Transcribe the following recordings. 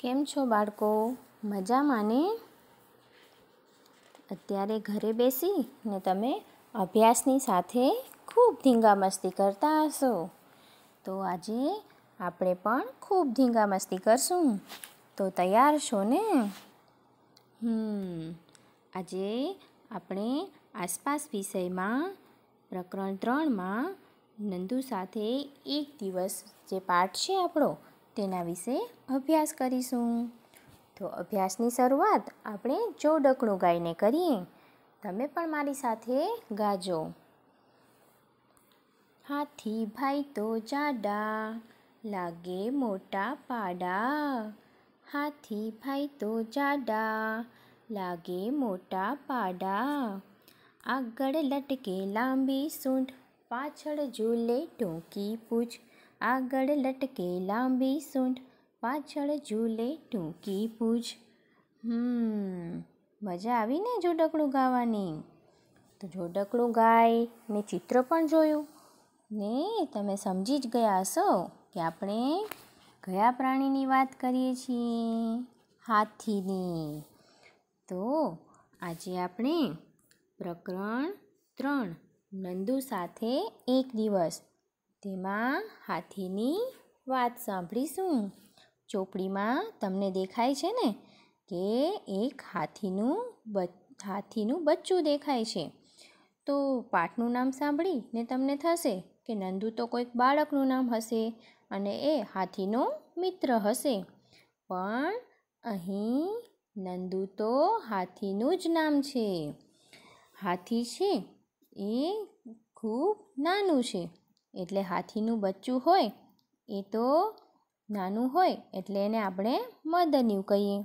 કેમ છો બાળકો મજામાં ને અત્યારે ઘરે બેસી ને તમે અભ્યાસની સાથે ખૂબ ધીંગામસ્તી કરતા હશો તો આજે આપણે પણ ખૂબ ધીંગામસ્તી મસ્તી કરશું તો તૈયાર છો ને હમ આજે આપણે આસપાસ વિષયમાં પ્રકરણ ત્રણમાં નંદુ સાથે એક દિવસ જે પાઠ છે આપણો તેના વિશે અભ્યાસ કરીશું તો અભ્યાસની શરૂઆત આપણે જોડકણું ગાઈને કરીએ તમે પણ મારી સાથે ગાજો હાથી ભાઈ તો જાડા લાગે મોટા પાડા હાથી ભાઈ તો જાડા લાગે મોટા પાડા આગળ લટકે લાંબી સૂંઢ પાછળ ઝૂલે ટોંકી પૂછ આગળ લટકે લાંબી સૂંઢ પાછળ ઝૂલે ટૂંકી પૂછ હમ મજા આવી ને જોડકણું ગાવાની તો જોડકણું ગાય ને ચિત્ર પણ જોયું ને તમે સમજી જ ગયા હશો કે આપણે કયા પ્રાણીની વાત કરીએ છીએ હાથીની તો આજે આપણે પ્રકરણ ત્રણ નંદુ સાથે એક દિવસ તેમાં હાથીની વાત સાંભળીશું ચોપડીમાં તમને દેખાય છે ને કે એક હાથીનું બ હાથીનું બચ્ચું દેખાય છે તો પાઠનું નામ સાંભળી ને તમને થશે કે નંદુ તો કોઈક બાળકનું નામ હશે અને એ હાથીનો મિત્ર હશે પણ અહીં નંદુ તો હાથીનું જ નામ છે હાથી છે એ ખૂબ નાનું છે એટલે હાથીનું બચ્ચું હોય એ તો નાનું હોય એટલે એને આપણે મદન્યું કહીએ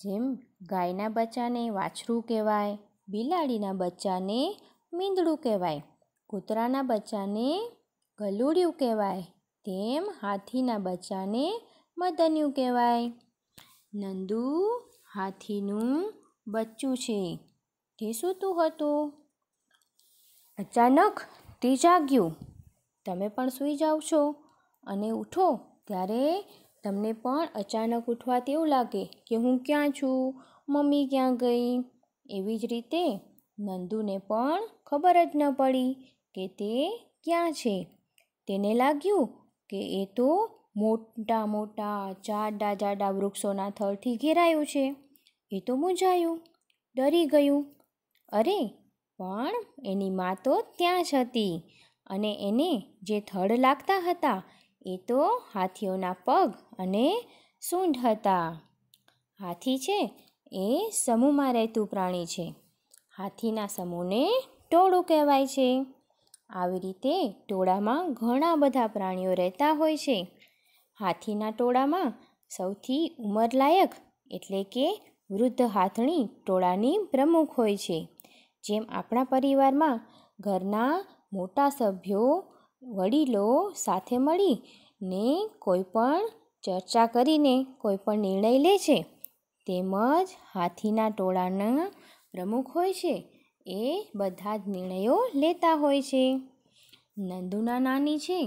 જેમ ગાયના બચ્ચાને વાછરું કહેવાય બિલાડીના બચ્ચાને મીંદડું કહેવાય કૂતરાના બચ્ચાને ગલુડિયું કહેવાય તેમ હાથીના બચ્ચાને મદન્યું કહેવાય નંદુ હાથીનું બચ્ચું છે તે સૂતું હતું અચાનક તે જાગ્યું તમે પણ સૂઈ જાઓ છો અને ઉઠો ત્યારે તમને પણ અચાનક ઉઠવાથી એવું લાગે કે હું ક્યાં છું મમ્મી ક્યાં ગઈ એવી જ રીતે નંદુને પણ ખબર જ ન પડી કે તે ક્યાં છે તેને લાગ્યું કે એ તો મોટા મોટા જાડા જાડા વૃક્ષોના થળથી ઘેરાયું છે એ તો મૂંઝાયું ડરી ગયું અરે પણ એની મા તો ત્યાં જ હતી અને એને જે થડ લાગતા હતા એ તો હાથીઓના પગ અને સૂંઢ હતા હાથી છે એ સમૂહમાં રહેતું પ્રાણી છે હાથીના સમૂહને ટોળું કહેવાય છે આવી રીતે ટોળામાં ઘણા બધા પ્રાણીઓ રહેતા હોય છે હાથીના ટોળામાં સૌથી ઉંમરલાયક એટલે કે વૃદ્ધ હાથણી ટોળાની પ્રમુખ હોય છે જેમ આપણા પરિવારમાં ઘરના મોટા સભ્યો વડીલો સાથે મળીને કોઈપણ ચર્ચા કરીને કોઈપણ નિર્ણય લે છે તેમજ હાથીના ટોળાના પ્રમુખ હોય છે એ બધા જ નિર્ણયો લેતા હોય છે નંદુના નાની છે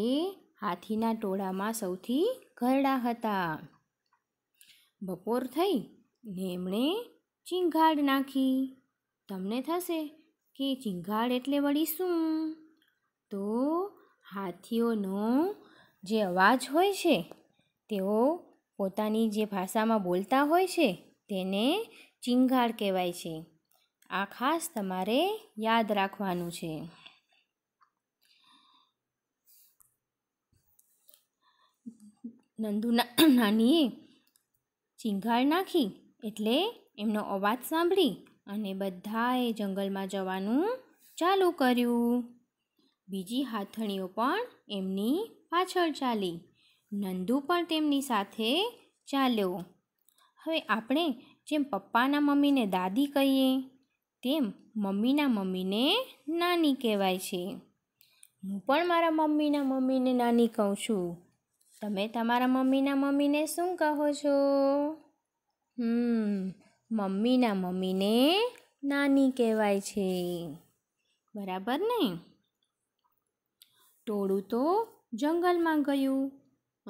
એ હાથીના ટોળામાં સૌથી ઘરડા હતા બપોર થઈ ને એમણે ચીંઘાડ નાખી તમને થશે કે ચિંગાડ એટલે વળી શું તો હાથીઓનો જે અવાજ હોય છે તેઓ પોતાની જે ભાષામાં બોલતા હોય છે તેને ચિંગાડ કહેવાય છે આ ખાસ તમારે યાદ રાખવાનું છે નંદુના નાનીએ ચિંગાળ નાખી એટલે એમનો અવાજ સાંભળી અને બધાએ જંગલમાં જવાનું ચાલુ કર્યું બીજી હાથણીઓ પણ એમની પાછળ ચાલી નંદુ પણ તેમની સાથે ચાલ્યો હવે આપણે જેમ પપ્પાના મમ્મીને દાદી કહીએ તેમ મમ્મીના મમ્મીને નાની કહેવાય છે હું પણ મારા મમ્મીના મમ્મીને નાની કહું છું તમે તમારા મમ્મીના મમ્મીને શું કહો છો હમ મમ્મીના મમ્મીને નાની કહેવાય છે બરાબર ને ટોળું તો જંગલમાં ગયું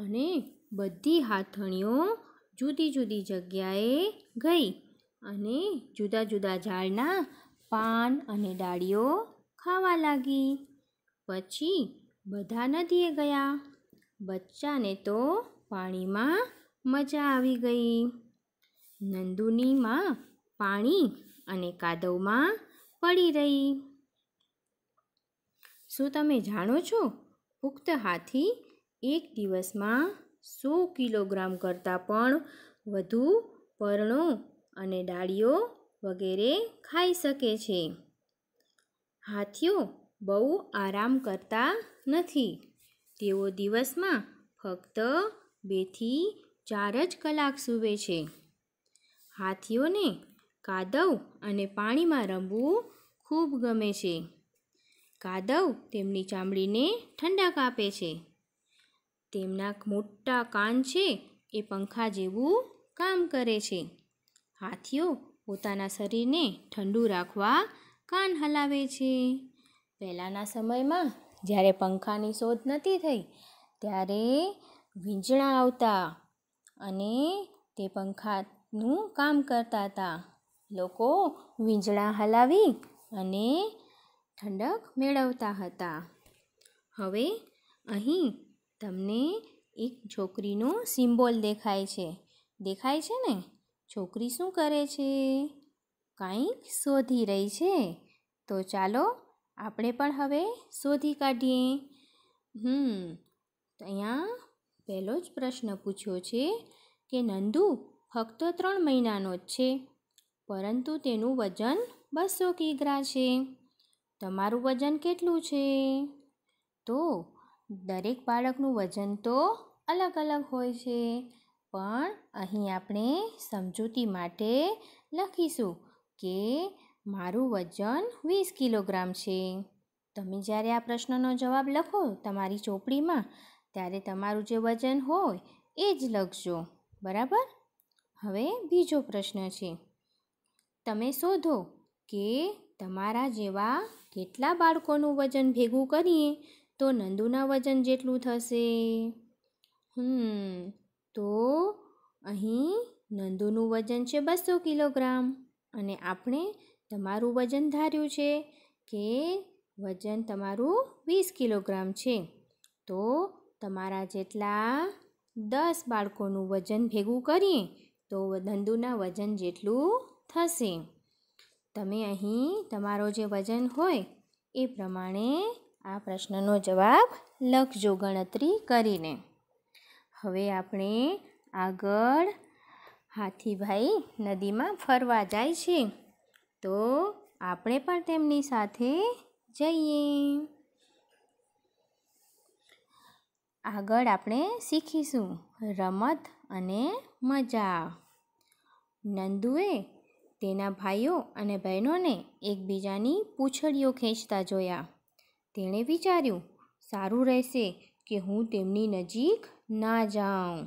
અને બધી હાથણીઓ જુદી જુદી જગ્યાએ ગઈ અને જુદા જુદા ઝાડના પાન અને ડાળીઓ ખાવા લાગી પછી બધા નદીએ ગયા બચ્ચાને તો પાણીમાં મજા આવી ગઈ નંદુનીમાં પાણી અને કાદવમાં પડી રહી શું તમે જાણો છો પુખ્ત હાથી એક દિવસમાં સો કિલોગ્રામ કરતાં પણ વધુ પર્ણો અને ડાળીઓ વગેરે ખાઈ શકે છે હાથીઓ બહુ આરામ કરતા નથી તેઓ દિવસમાં ફક્ત બેથી ચાર જ કલાક સૂવે છે હાથીઓને કાદવ અને પાણીમાં રમવું ખૂબ ગમે છે કાદવ તેમની ચામડીને ઠંડા કાપે છે તેમના મોટા કાન છે એ પંખા જેવું કામ કરે છે હાથીઓ પોતાના શરીરને ઠંડુ રાખવા કાન હલાવે છે પહેલાંના સમયમાં જ્યારે પંખાની શોધ નથી થઈ ત્યારે વીંજણા આવતા અને તે પંખા નું કામ કરતા હતા લોકો વીંજળા હલાવી અને ઠંડક મેળવતા હતા હવે અહીં તમને એક છોકરીનો સિમ્બોલ દેખાય છે દેખાય છે ને છોકરી શું કરે છે કંઈક શોધી રહી છે તો ચાલો આપણે પણ હવે શોધી કાઢીએ હમ અહીંયા પહેલો જ પ્રશ્ન પૂછ્યો છે કે નંદુ ફક્ત ત્રણ મહિનાનો જ છે પરંતુ તેનું વજન બસો કિગ્રા છે તમારું વજન કેટલું છે તો દરેક બાળકનું વજન તો અલગ અલગ હોય છે પણ અહીં આપણે સમજૂતી માટે લખીશું કે મારું વજન વીસ કિલોગ્રામ છે તમે જ્યારે આ પ્રશ્નનો જવાબ લખો તમારી ચોપડીમાં ત્યારે તમારું જે વજન હોય એ જ લખજો બરાબર હવે બીજો પ્રશ્ન છે તમે શોધો કે તમારા જેવા કેટલા બાળકોનું વજન ભેગું કરીએ તો નંદુના વજન જેટલું થશે હમ તો અહીં નંદુનું વજન છે બસો કિલોગ્રામ અને આપણે તમારું વજન ધાર્યું છે કે વજન તમારું વીસ કિલોગ્રામ છે તો તમારા જેટલા દસ બાળકોનું વજન ભેગું કરીએ તો ધંધુના વજન જેટલું થશે તમે અહીં તમારો જે વજન હોય એ પ્રમાણે આ પ્રશ્નનો જવાબ લખજો ગણતરી કરીને હવે આપણે આગળ હાથીભાઈ નદીમાં ફરવા જાય છે તો આપણે પણ તેમની સાથે જઈએ આગળ આપણે શીખીશું રમત અને મજા નંદુએ તેના ભાઈઓ અને બહેનોને એકબીજાની પૂંછડીઓ ખેંચતા જોયા તેણે વિચાર્યું સારું રહેશે કે હું તેમની નજીક ના જાઉં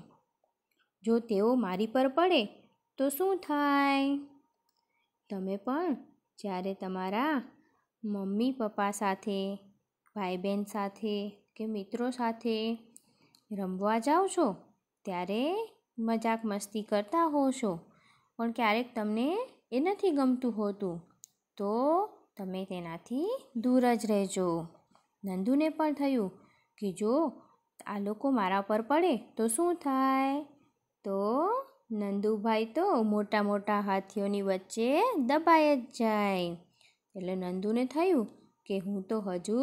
જો તેઓ મારી પર પડે તો શું થાય તમે પણ જ્યારે તમારા મમ્મી પપ્પા સાથે ભાઈ બહેન સાથે કે મિત્રો સાથે રમવા જાઓ છો ત્યારે મજાક મસ્તી કરતા હો છો પણ ક્યારેક તમને એ નથી ગમતું હોતું તો તમે તેનાથી દૂર જ રહેજો નંદુને પણ થયું કે જો આ લોકો મારા પર પડે તો શું થાય તો નંદુભાઈ તો મોટા મોટા હાથીઓની વચ્ચે દબાઈ જ જાય એટલે નંદુને થયું કે હું તો હજુ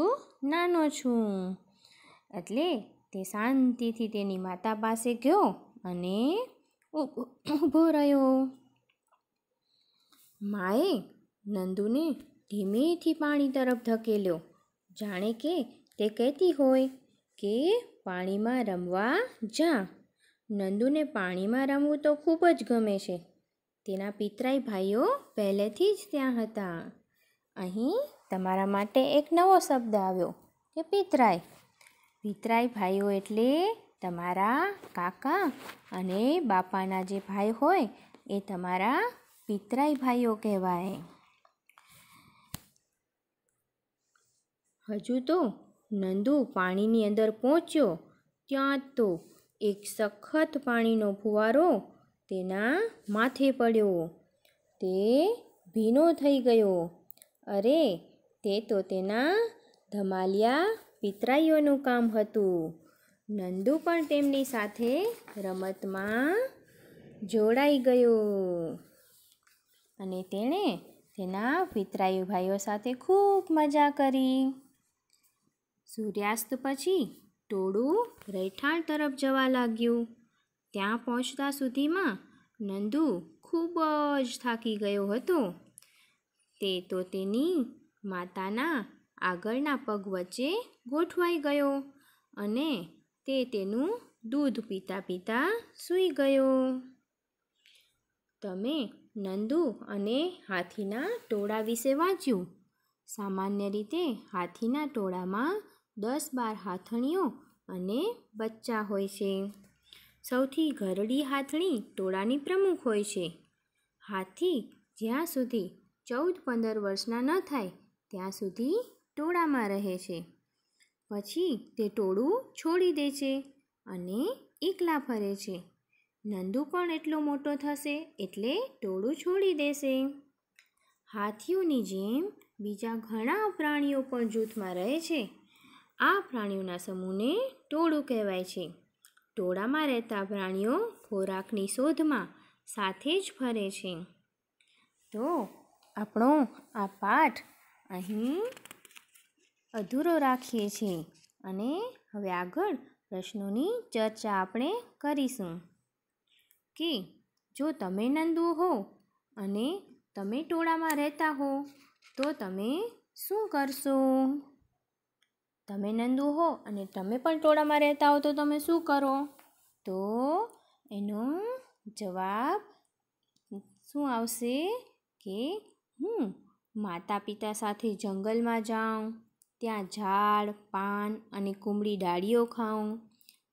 નાનો છું એટલે તે શાંતિથી તેની માતા પાસે ગયો અને ઊભો રહ્યો માએ નંદુને ધીમેથી પાણી તરફ ધકેલ્યો જાણે કે તે કહેતી હોય કે પાણીમાં રમવા જા નંદુને પાણીમાં રમવું તો ખૂબ જ ગમે છે તેના પિતરાઈ ભાઈઓ પહેલેથી જ ત્યાં હતા અહીં તમારા માટે એક નવો શબ્દ આવ્યો કે પિતરાઈ પિતરાઈ ભાઈઓ એટલે તમારા કાકા અને બાપાના જે ભાઈ હોય એ તમારા પિતરાઈ ભાઈઓ કહેવાય હજુ તો નંદુ પાણીની અંદર પહોંચ્યો ત્યાં તો એક સખત પાણીનો ફુવારો તેના માથે પડ્યો તે ભીનો થઈ ગયો અરે તે તો તેના ધમાલિયા પિતરાઈઓનું કામ હતું નંદુ પણ તેમની સાથે રમતમાં જોડાઈ ગયો અને તેણે તેના પિતરાયુ ભાઈઓ સાથે ખૂબ મજા કરી સૂર્યાસ્ત પછી ટોળું રહેઠાણ તરફ જવા લાગ્યું ત્યાં પહોંચતા સુધીમાં નંદુ ખૂબ જ થાકી ગયો હતો તે તો તેની માતાના આગળના પગ વચ્ચે ગોઠવાઈ ગયો અને તે તેનું દૂધ પીતા પીતા સૂઈ ગયો તમે નંદુ અને હાથીના ટોળા વિશે વાંચ્યું સામાન્ય રીતે હાથીના ટોળામાં દસ બાર હાથણીઓ અને બચ્ચા હોય છે સૌથી ઘરડી હાથણી ટોળાની પ્રમુખ હોય છે હાથી જ્યાં સુધી ચૌદ પંદર વર્ષના ન થાય ત્યાં સુધી ટોળામાં રહે છે પછી તે ટોળું છોડી દે છે અને એકલા ફરે છે નંદુ પણ એટલો મોટો થશે એટલે ટોળું છોડી દેશે હાથીઓની જેમ બીજા ઘણા પ્રાણીઓ પણ જૂથમાં રહે છે આ પ્રાણીઓના સમૂહને ટોળું કહેવાય છે ટોળામાં રહેતા પ્રાણીઓ ખોરાકની શોધમાં સાથે જ ફરે છે તો આપણો આ પાઠ અહીં અધૂરો રાખીએ છીએ અને હવે આગળ પ્રશ્નોની ચર્ચા આપણે કરીશું કે જો તમે નંદુ હો અને તમે ટોળામાં રહેતા હો તો તમે શું કરશો તમે નંદુ હો અને તમે પણ ટોળામાં રહેતા હો તો તમે શું કરો તો એનો જવાબ શું આવશે કે હું માતા પિતા સાથે જંગલમાં જાઉં ત્યાં ઝાડ પાન અને કુમળી ડાળીઓ ખાઉં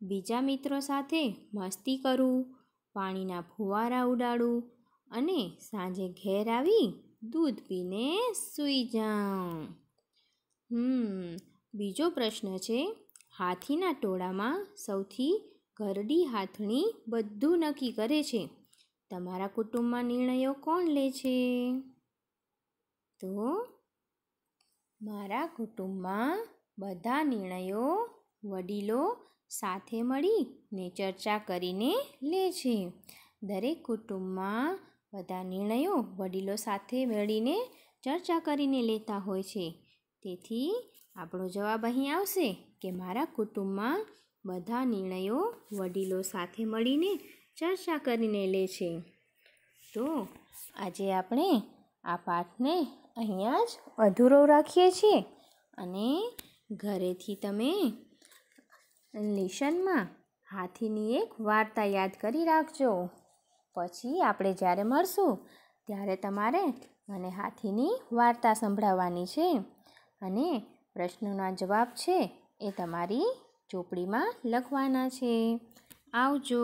બીજા મિત્રો સાથે મસ્તી કરું પાણીના ફુવારા ઉડાડું અને સાંજે ઘેર આવી દૂધ પીને સૂઈ જાઉં હમ બીજો પ્રશ્ન છે હાથીના ટોળામાં સૌથી ઘરડી હાથણી બધું નક્કી કરે છે તમારા કુટુંબમાં નિર્ણયો કોણ લે છે તો મારા કુટુંબમાં બધા નિર્ણયો વડીલો સાથે મળીને ચર્ચા કરીને લે છે દરેક કુટુંબમાં બધા નિર્ણયો વડીલો સાથે મળીને ચર્ચા કરીને લેતા હોય છે તેથી આપણો જવાબ અહીં આવશે કે મારા કુટુંબમાં બધા નિર્ણયો વડીલો સાથે મળીને ચર્ચા કરીને લે છે તો આજે આપણે આ પાઠને અહીંયા જ અધૂરો રાખીએ છીએ અને ઘરેથી તમે લેશનમાં હાથીની એક વાર્તા યાદ કરી રાખજો પછી આપણે જ્યારે મળશું ત્યારે તમારે મને હાથીની વાર્તા સંભળાવવાની છે અને પ્રશ્નોના જવાબ છે એ તમારી ચોપડીમાં લખવાના છે આવજો